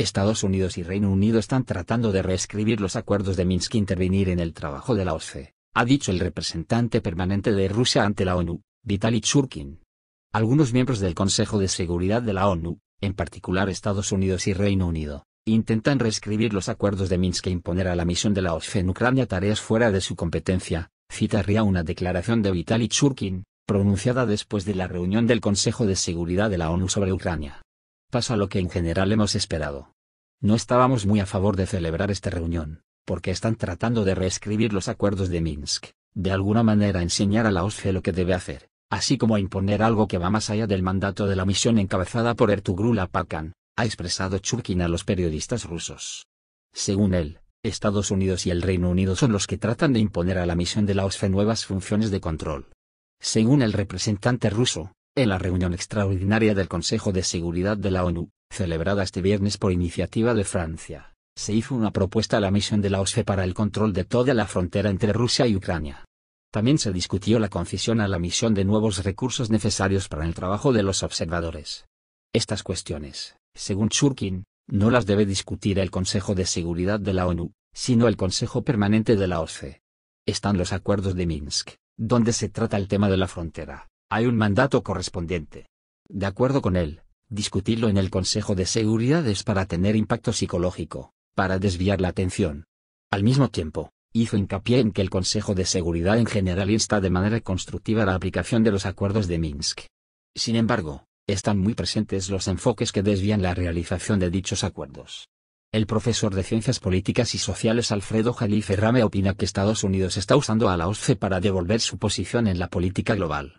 Estados Unidos y Reino Unido están tratando de reescribir los acuerdos de Minsk e intervenir en el trabajo de la OSCE, ha dicho el representante permanente de Rusia ante la ONU, Vitaly Churkin. Algunos miembros del Consejo de Seguridad de la ONU, en particular Estados Unidos y Reino Unido, intentan reescribir los acuerdos de Minsk e imponer a la misión de la OSCE en Ucrania tareas fuera de su competencia, citaría una declaración de Vitaly Churkin, pronunciada después de la reunión del Consejo de Seguridad de la ONU sobre Ucrania pasa lo que en general hemos esperado. No estábamos muy a favor de celebrar esta reunión, porque están tratando de reescribir los acuerdos de Minsk, de alguna manera enseñar a la OSCE lo que debe hacer, así como imponer algo que va más allá del mandato de la misión encabezada por Ertugrul Apakan, ha expresado Churkin a los periodistas rusos. Según él, Estados Unidos y el Reino Unido son los que tratan de imponer a la misión de la OSCE nuevas funciones de control. Según el representante ruso, en la reunión extraordinaria del Consejo de Seguridad de la ONU, celebrada este viernes por iniciativa de Francia, se hizo una propuesta a la misión de la OSCE para el control de toda la frontera entre Rusia y Ucrania. También se discutió la concesión a la misión de nuevos recursos necesarios para el trabajo de los observadores. Estas cuestiones, según Churkin, no las debe discutir el Consejo de Seguridad de la ONU, sino el Consejo Permanente de la OSCE. Están los acuerdos de Minsk, donde se trata el tema de la frontera, hay un mandato correspondiente. De acuerdo con él, discutirlo en el Consejo de Seguridad es para tener impacto psicológico, para desviar la atención. Al mismo tiempo, hizo hincapié en que el Consejo de Seguridad en general insta de manera constructiva la aplicación de los acuerdos de Minsk. Sin embargo, están muy presentes los enfoques que desvían la realización de dichos acuerdos. El profesor de Ciencias Políticas y Sociales Alfredo Jalí Ferrame opina que Estados Unidos está usando a la OSCE para devolver su posición en la política global.